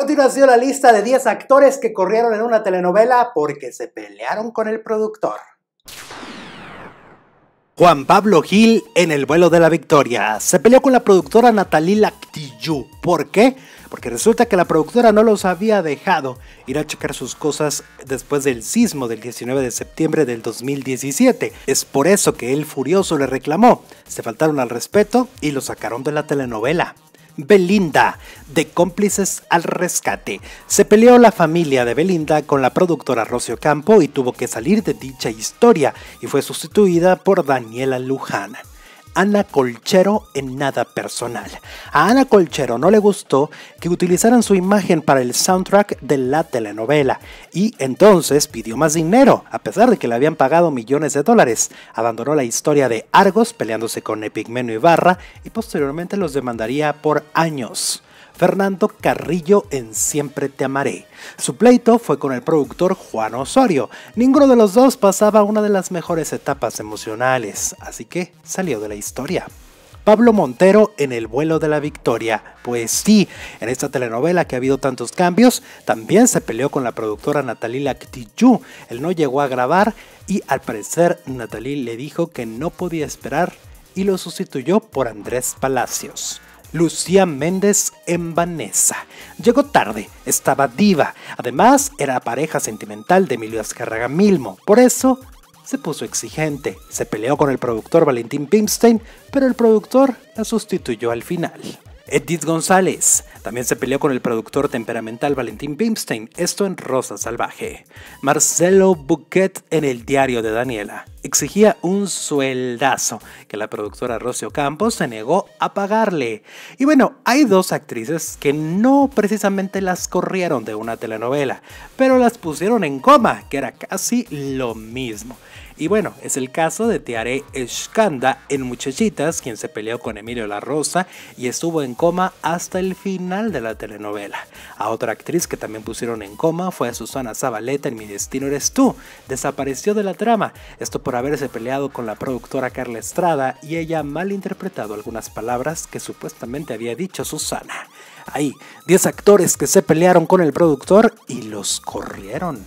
continuación la lista de 10 actores que corrieron en una telenovela porque se pelearon con el productor. Juan Pablo Gil en El vuelo de la victoria. Se peleó con la productora Natalie Lactillou. ¿Por qué? Porque resulta que la productora no los había dejado ir a checar sus cosas después del sismo del 19 de septiembre del 2017. Es por eso que él furioso le reclamó. Se faltaron al respeto y lo sacaron de la telenovela. Belinda, de cómplices al rescate. Se peleó la familia de Belinda con la productora Rocio Campo y tuvo que salir de dicha historia y fue sustituida por Daniela Luján. Ana Colchero en nada personal. A Ana Colchero no le gustó que utilizaran su imagen para el soundtrack de la telenovela y entonces pidió más dinero, a pesar de que le habían pagado millones de dólares. Abandonó la historia de Argos peleándose con Epigmeno Ibarra y posteriormente los demandaría por años. Fernando Carrillo en Siempre Te Amaré. Su pleito fue con el productor Juan Osorio. Ninguno de los dos pasaba una de las mejores etapas emocionales, así que salió de la historia. Pablo Montero en El vuelo de la victoria. Pues sí, en esta telenovela que ha habido tantos cambios, también se peleó con la productora Natalie Lactijú. Él no llegó a grabar y al parecer Natalie le dijo que no podía esperar y lo sustituyó por Andrés Palacios. Lucía Méndez en Vanessa. Llegó tarde, estaba diva, además era pareja sentimental de Emilio Azcárraga Milmo, por eso se puso exigente, se peleó con el productor Valentín Pimstein, pero el productor la sustituyó al final. Edith González. También se peleó con el productor temperamental Valentín Bimstein, esto en Rosa Salvaje. Marcelo Bouquet en el diario de Daniela exigía un sueldazo que la productora Rocio Campos se negó a pagarle. Y bueno, hay dos actrices que no precisamente las corrieron de una telenovela, pero las pusieron en coma, que era casi lo mismo. Y bueno, es el caso de Tiare Escanda en Muchachitas, quien se peleó con Emilio La Rosa y estuvo en coma hasta el final de la telenovela. A otra actriz que también pusieron en coma fue a Susana Zabaleta en Mi Destino Eres Tú. Desapareció de la trama. Esto por haberse peleado con la productora Carla Estrada y ella malinterpretado algunas palabras que supuestamente había dicho Susana. Ahí, 10 actores que se pelearon con el productor y los corrieron.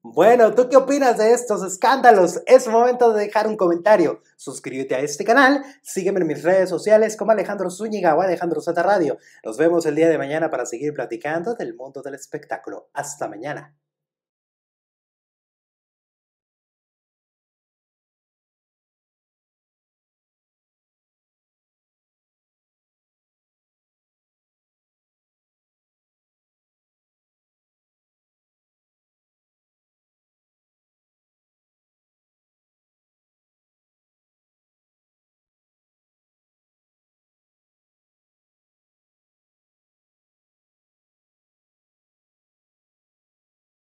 Bueno, ¿tú qué opinas de estos escándalos? Es momento de dejar un comentario. Suscríbete a este canal, sígueme en mis redes sociales como Alejandro Zúñiga o Alejandro Zeta Radio. Nos vemos el día de mañana para seguir platicando del mundo del espectáculo. Hasta mañana.